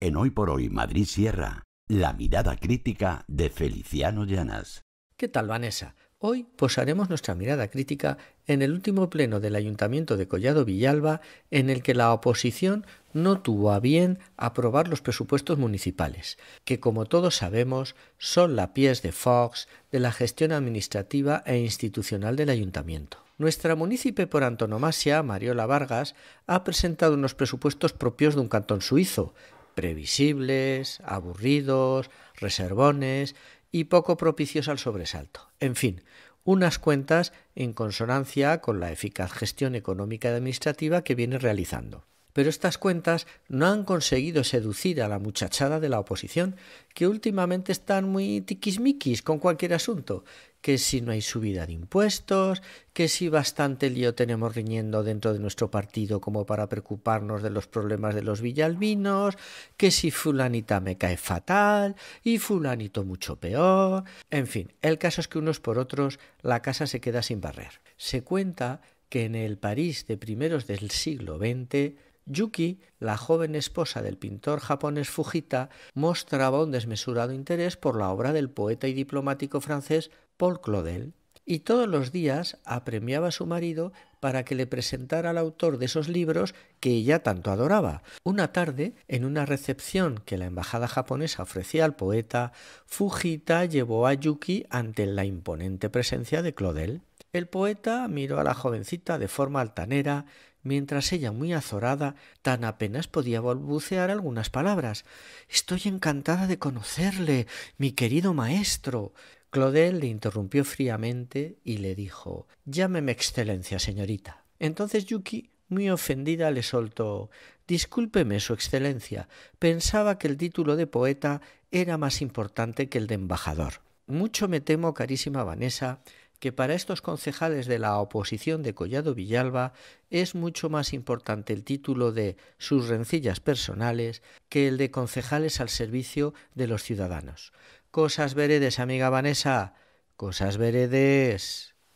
En Hoy por Hoy Madrid Sierra, la mirada crítica de Feliciano Llanas. ¿Qué tal, Vanessa? Hoy posaremos nuestra mirada crítica en el último pleno del Ayuntamiento de Collado Villalba, en el que la oposición no tuvo a bien aprobar los presupuestos municipales, que como todos sabemos son la pies de Fox de la gestión administrativa e institucional del Ayuntamiento. Nuestra munícipe por antonomasia, Mariola Vargas, ha presentado unos presupuestos propios de un cantón suizo, previsibles, aburridos, reservones y poco propicios al sobresalto. En fin, unas cuentas en consonancia con la eficaz gestión económica y administrativa que viene realizando pero estas cuentas no han conseguido seducir a la muchachada de la oposición, que últimamente están muy tiquismiquis con cualquier asunto, que si no hay subida de impuestos, que si bastante lío tenemos riñendo dentro de nuestro partido como para preocuparnos de los problemas de los villalbinos, que si fulanita me cae fatal y fulanito mucho peor. En fin, el caso es que unos por otros la casa se queda sin barrer. Se cuenta que en el París de primeros del siglo XX Yuki, la joven esposa del pintor japonés Fujita, mostraba un desmesurado interés por la obra del poeta y diplomático francés Paul Claudel, y todos los días apremiaba a su marido para que le presentara al autor de esos libros que ella tanto adoraba. Una tarde, en una recepción que la embajada japonesa ofrecía al poeta, Fujita llevó a Yuki ante la imponente presencia de Claudel. El poeta miró a la jovencita de forma altanera, mientras ella, muy azorada, tan apenas podía balbucear algunas palabras. Estoy encantada de conocerle, mi querido maestro. Claudel le interrumpió fríamente y le dijo Llámeme Excelencia, señorita. Entonces Yuki, muy ofendida, le soltó Discúlpeme, Su Excelencia. Pensaba que el título de poeta era más importante que el de embajador. Mucho me temo, carísima Vanessa, que para estos concejales de la oposición de Collado Villalba es mucho más importante el título de sus rencillas personales que el de concejales al servicio de los ciudadanos. Cosas veredes, amiga Vanessa, cosas veredes.